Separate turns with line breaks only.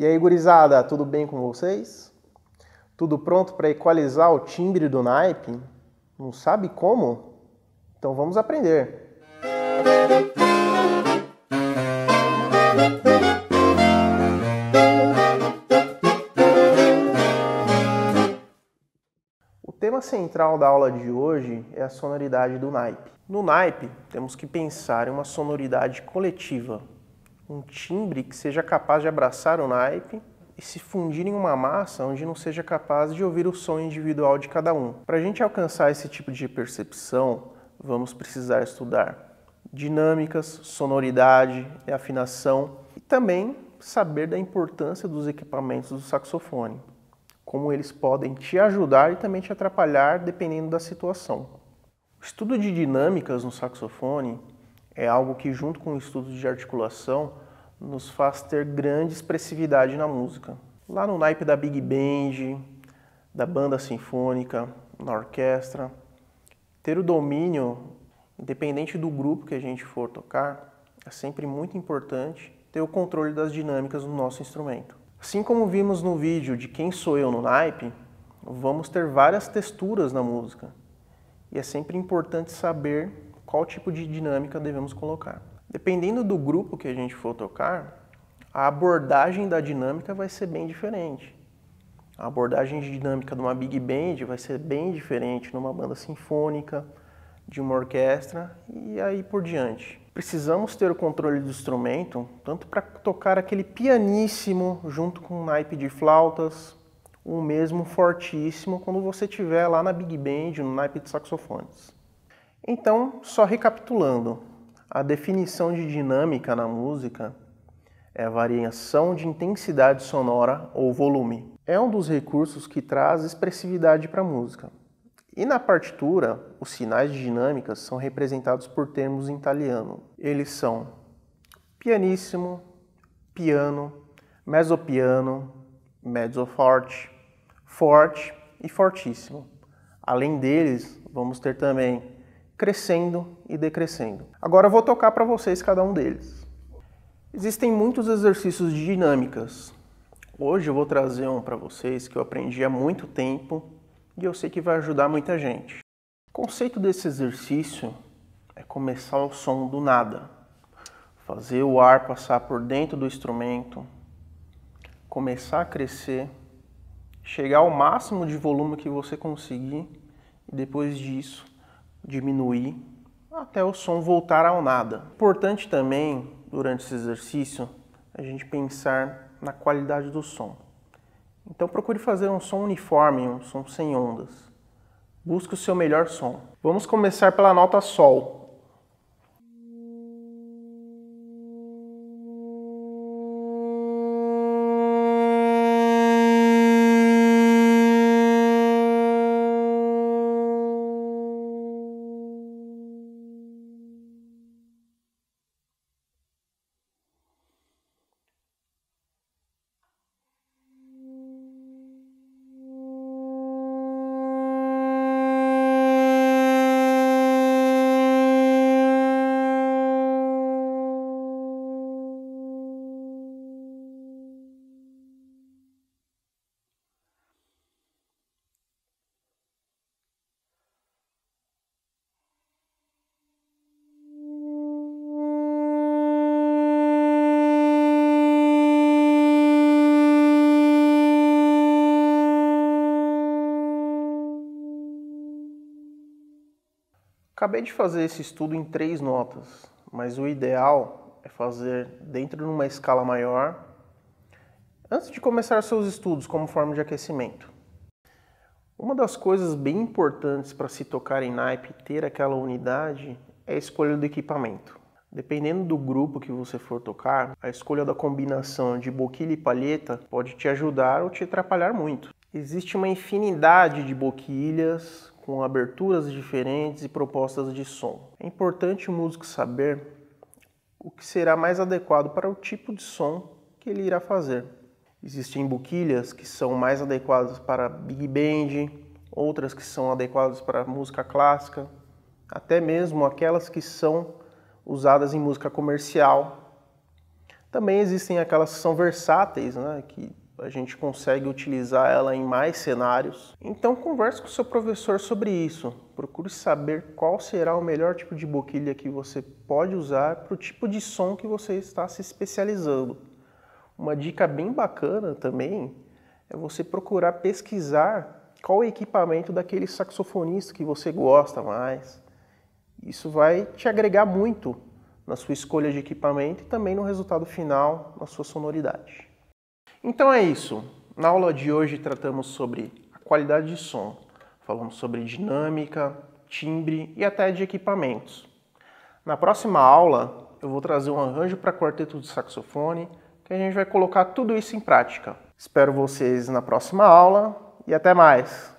E aí, gurizada, tudo bem com vocês? Tudo pronto para equalizar o timbre do naipe? Não sabe como? Então vamos aprender! O tema central da aula de hoje é a sonoridade do naipe. No naipe, temos que pensar em uma sonoridade coletiva, um timbre que seja capaz de abraçar o naipe e se fundir em uma massa onde não seja capaz de ouvir o som individual de cada um. Para a gente alcançar esse tipo de percepção, vamos precisar estudar dinâmicas, sonoridade, afinação e também saber da importância dos equipamentos do saxofone, como eles podem te ajudar e também te atrapalhar dependendo da situação. O estudo de dinâmicas no saxofone é algo que, junto com o estudo de articulação, nos faz ter grande expressividade na música. Lá no naipe da Big Band, da banda sinfônica, na orquestra, ter o domínio, independente do grupo que a gente for tocar, é sempre muito importante ter o controle das dinâmicas do nosso instrumento. Assim como vimos no vídeo de Quem Sou Eu no Naipe, vamos ter várias texturas na música. E é sempre importante saber qual tipo de dinâmica devemos colocar. Dependendo do grupo que a gente for tocar, a abordagem da dinâmica vai ser bem diferente. A abordagem de dinâmica de uma big band vai ser bem diferente numa banda sinfônica, de uma orquestra e aí por diante. Precisamos ter o controle do instrumento, tanto para tocar aquele pianíssimo junto com um naipe de flautas, o mesmo fortíssimo quando você estiver lá na big band, no naipe de saxofones. Então, só recapitulando, a definição de dinâmica na música é a variação de intensidade sonora ou volume. É um dos recursos que traz expressividade para a música. E na partitura, os sinais de dinâmicas são representados por termos em italiano. Eles são pianissimo, piano, mezzopiano, forte, forte e fortíssimo. Além deles, vamos ter também crescendo e decrescendo. Agora eu vou tocar para vocês cada um deles. Existem muitos exercícios de dinâmicas. Hoje eu vou trazer um para vocês que eu aprendi há muito tempo e eu sei que vai ajudar muita gente. O conceito desse exercício é começar o som do nada. Fazer o ar passar por dentro do instrumento, começar a crescer, chegar ao máximo de volume que você conseguir e depois disso diminuir até o som voltar ao nada. Importante também, durante esse exercício, a gente pensar na qualidade do som. Então procure fazer um som uniforme, um som sem ondas. Busque o seu melhor som. Vamos começar pela nota Sol. Acabei de fazer esse estudo em três notas, mas o ideal é fazer dentro de uma escala maior antes de começar seus estudos como forma de aquecimento. Uma das coisas bem importantes para se tocar em naipe e ter aquela unidade é a escolha do equipamento. Dependendo do grupo que você for tocar, a escolha da combinação de boquilha e palheta pode te ajudar ou te atrapalhar muito. Existe uma infinidade de boquilhas com aberturas diferentes e propostas de som. É importante o músico saber o que será mais adequado para o tipo de som que ele irá fazer. Existem boquilhas que são mais adequadas para big band, outras que são adequadas para música clássica, até mesmo aquelas que são usadas em música comercial. Também existem aquelas que são versáteis, né, que a gente consegue utilizar ela em mais cenários. Então converse com o seu professor sobre isso. Procure saber qual será o melhor tipo de boquilha que você pode usar para o tipo de som que você está se especializando. Uma dica bem bacana também é você procurar pesquisar qual é o equipamento daquele saxofonista que você gosta mais. Isso vai te agregar muito na sua escolha de equipamento e também no resultado final, na sua sonoridade. Então é isso. Na aula de hoje tratamos sobre a qualidade de som, falamos sobre dinâmica, timbre e até de equipamentos. Na próxima aula eu vou trazer um arranjo para quarteto de saxofone que a gente vai colocar tudo isso em prática. Espero vocês na próxima aula e até mais!